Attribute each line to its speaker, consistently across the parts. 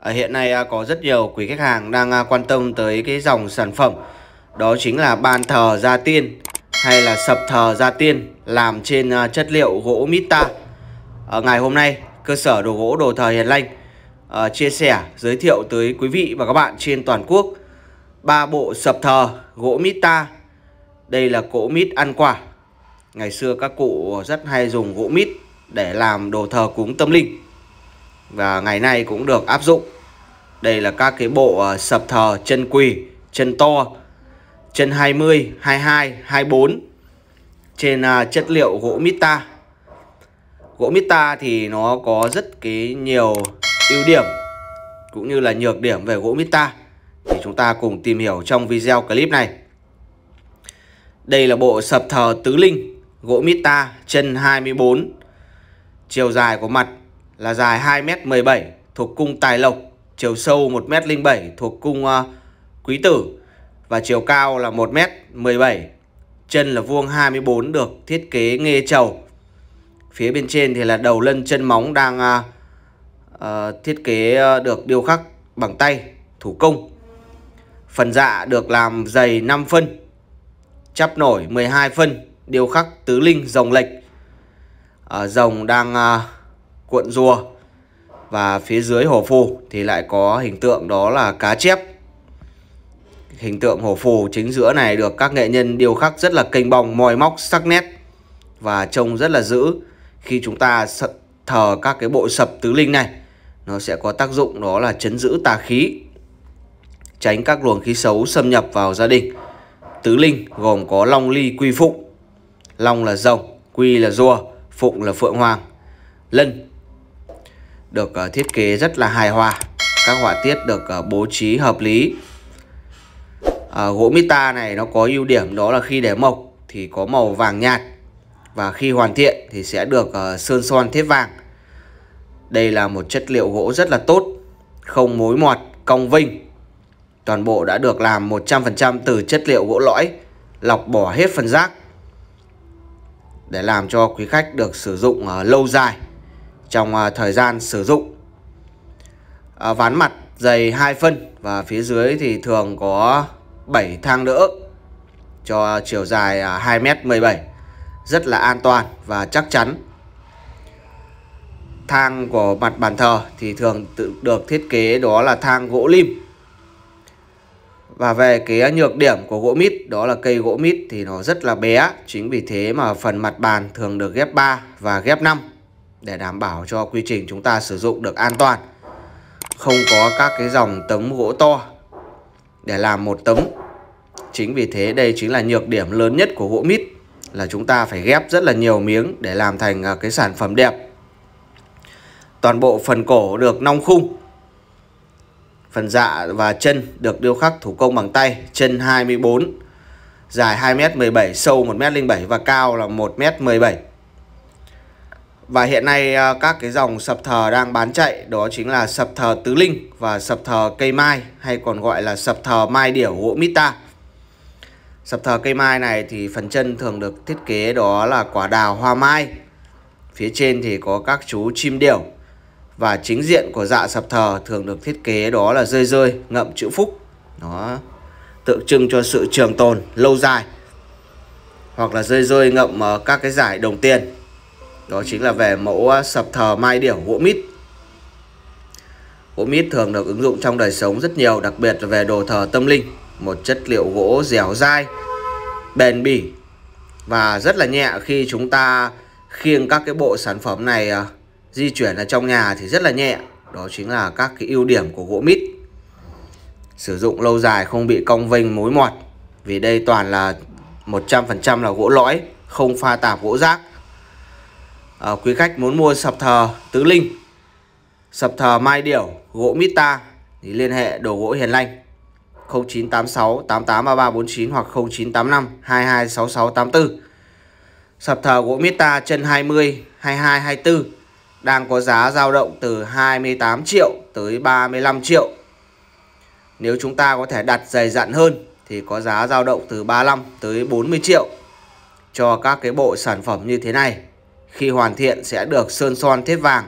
Speaker 1: À, hiện nay à, có rất nhiều quý khách hàng đang à, quan tâm tới cái dòng sản phẩm Đó chính là bàn thờ gia tiên hay là sập thờ gia tiên làm trên chất liệu gỗ mita à, Ngày hôm nay cơ sở đồ gỗ đồ thờ Hiền Lanh à, chia sẻ giới thiệu tới quý vị và các bạn trên toàn quốc ba bộ sập thờ gỗ mita Đây là gỗ mít ăn quả Ngày xưa các cụ rất hay dùng gỗ mít để làm đồ thờ cúng tâm linh và ngày nay cũng được áp dụng đây là các cái bộ ờ, sập thờ chân quỳ chân to chân 20 22 24 trên à, chất liệu gỗ mita gỗ mita thì nó có rất cái nhiều ưu điểm cũng như là nhược điểm về gỗ mita thì chúng ta cùng tìm hiểu trong video clip này đây là bộ sập thờ tứ linh gỗ mita chân 24 chiều dài của mặt là dài 2m17 thuộc cung Tài Lộc, chiều sâu 1m07 thuộc cung uh, Quý Tử và chiều cao là 1m17. Chân là vuông 24 được thiết kế nghe trầu. Phía bên trên thì là đầu lân chân móng đang uh, uh, thiết kế được điêu khắc bằng tay, thủ công. Phần dạ được làm dày 5 phân, chắp nổi 12 phân, điêu khắc tứ linh rồng lệch. Uh, đang uh, cuộn rùa và phía dưới hổ phù thì lại có hình tượng đó là cá chép hình tượng hổ phù chính giữa này được các nghệ nhân điêu khắc rất là kênh bong moi móc sắc nét và trông rất là dữ khi chúng ta thờ các cái bộ sập tứ linh này nó sẽ có tác dụng đó là chấn giữ tà khí tránh các luồng khí xấu xâm nhập vào gia đình tứ linh gồm có long ly quy phụng long là rồng quy là rùa phụng là phượng hoàng lân được ờ, thiết kế rất là hài hòa các họa tiết được ờ, bố trí hợp lý à, gỗ mita này nó có ưu điểm đó là khi để mộc thì có màu vàng nhạt và khi hoàn thiện thì sẽ được sơn son thiết vàng đây là một chất liệu gỗ rất là tốt không mối mọt cong vinh toàn bộ đã được làm 100% từ chất liệu gỗ lõi lọc bỏ hết phần rác để làm cho quý khách được sử dụng lâu dài trong à, thời gian sử dụng à, ván mặt dày 2 phân và phía dưới thì thường có 7 thang đỡ cho chiều dài 2m17 à, rất là an toàn và chắc chắn thang của mặt bàn thờ thì thường tự được thiết kế đó là thang gỗ lim và về cái nhược điểm của gỗ mít đó là cây gỗ mít thì nó rất là bé chính vì thế mà phần mặt bàn thường được ghép 3 và ghép 5 để đảm bảo cho quy trình chúng ta sử dụng được an toàn không có các cái dòng tấm gỗ to để làm một tấm chính vì thế đây chính là nhược điểm lớn nhất của gỗ mít là chúng ta phải ghép rất là nhiều miếng để làm thành à, cái sản phẩm đẹp toàn bộ phần cổ được nong khung phần dạ và chân được điêu khắc thủ công bằng tay chân 24 dài 2m17 sâu 1m07 và cao là 1m17 và hiện nay à, các cái dòng sập thờ đang bán chạy đó chính là sập thờ tứ linh và sập thờ cây mai hay còn gọi là sập thờ mai điểu gỗ mita Sập thờ cây mai này thì phần chân thường được thiết kế đó là quả đào hoa mai. Phía trên thì có các chú chim điểu. Và chính diện của dạ sập thờ thường được thiết kế đó là rơi rơi ngậm chữ phúc. Nó tượng trưng cho sự trường tồn lâu dài. Hoặc là rơi rơi ngậm ờ, các cái giải đồng tiền đó chính là về mẫu à, sập thờ mai điểu gỗ mít gỗ mít thường được ứng dụng trong đời sống rất nhiều đặc biệt là về đồ thờ tâm linh một chất liệu gỗ dẻo dai bền bỉ và rất là nhẹ khi chúng ta khiêng các cái bộ sản phẩm này à, di chuyển ở trong nhà thì rất là nhẹ đó chính là các cái ưu điểm của gỗ mít sử dụng lâu dài không bị cong vênh mối mọt vì đây toàn là 100% là gỗ lõi không pha tạp gỗ rác à, quý khách muốn mua sập thờ tứ linh sập thờ mai điểu gỗ mít ta thì liên hệ đồ gỗ hiền lành 0986 883349 hoặc 0985 226684 sập thờ gỗ mít ta chân 20 22 24 đang có giá dao động từ 28 triệu tới 35 triệu nếu chúng ta có thể đặt dày dặn hơn thì có giá dao động từ 35 tới 40 triệu cho các cái bộ sản phẩm như thế này khi hoàn thiện sẽ được sơn son thép vàng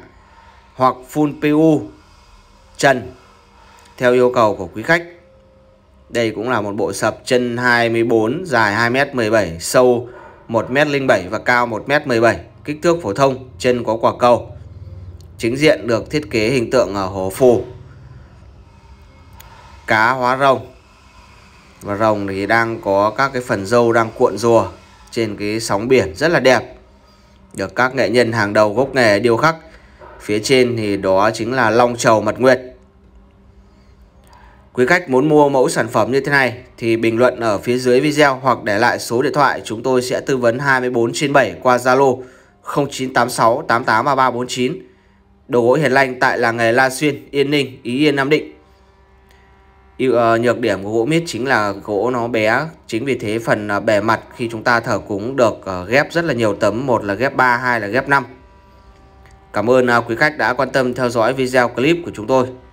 Speaker 1: hoặc full PU chân theo yêu cầu của quý khách. Đây cũng là một bộ sập chân 24 dài 2m17 sâu 1m07 và cao 1m17 kích thước phổ thông chân có quả cầu. Chính diện được thiết kế hình tượng ở hồ phù cá hóa rồng và rồng thì đang có các cái phần dâu đang cuộn rùa trên cái sóng biển rất là đẹp được các nghệ nhân hàng đầu gốc nghề điêu khắc. Phía trên thì đó chính là long trầu mật nguyệt. Quý khách muốn mua mẫu sản phẩm như thế này thì bình luận ở phía dưới video hoặc để lại số điện thoại chúng tôi sẽ tư vấn 24 trên 7 qua Zalo 0986 883349. Đồ gỗ hiền lành tại làng nghề La Xuyên, Yên Ninh, Ý Yên Nam Định. Ờ, nhược điểm của gỗ mít chính là gỗ nó bé chính vì thế phần ờ, bề mặt khi chúng ta thở cúng được ờ, ghép rất là nhiều tấm một là ghép 3 hai là ghép 5 Cảm ơn quý khách đã quan tâm theo dõi video clip của chúng tôi